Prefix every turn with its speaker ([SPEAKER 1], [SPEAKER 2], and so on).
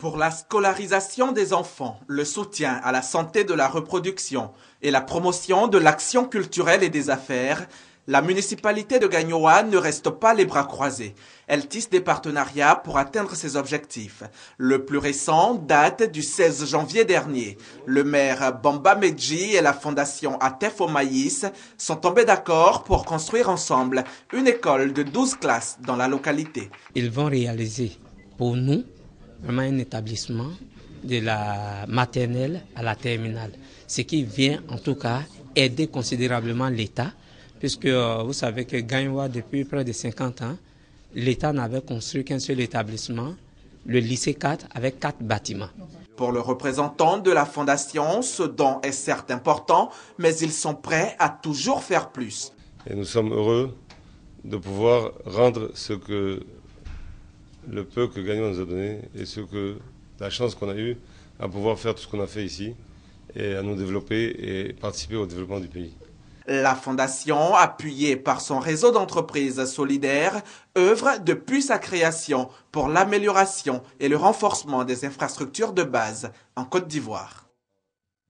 [SPEAKER 1] pour la scolarisation des enfants, le soutien à la santé de la reproduction et la promotion de l'action culturelle et des affaires, la municipalité de Gagnoa ne reste pas les bras croisés. Elle tisse des partenariats pour atteindre ses objectifs. Le plus récent date du 16 janvier dernier. Le maire Bamba Medji et la fondation Atef Maïs sont tombés d'accord pour construire ensemble une école de 12 classes dans la localité.
[SPEAKER 2] Ils vont réaliser pour nous vraiment un établissement de la maternelle
[SPEAKER 1] à la terminale,
[SPEAKER 2] ce qui vient en tout cas aider considérablement l'État, puisque euh, vous savez que Gagnoua depuis près de 50 ans, l'État n'avait construit qu'un seul établissement, le lycée 4, avec quatre bâtiments.
[SPEAKER 1] Pour le représentant de la Fondation, ce don est certes important, mais ils sont prêts à toujours faire plus.
[SPEAKER 3] Et nous sommes heureux de pouvoir rendre ce que le peu que Gagnon nous a donné et ce que, la chance qu'on a eue à pouvoir faire tout ce qu'on a fait ici et à nous développer et participer au développement du pays.
[SPEAKER 1] La Fondation, appuyée par son réseau d'entreprises solidaires, œuvre depuis sa création pour l'amélioration et le renforcement des infrastructures de base en Côte d'Ivoire.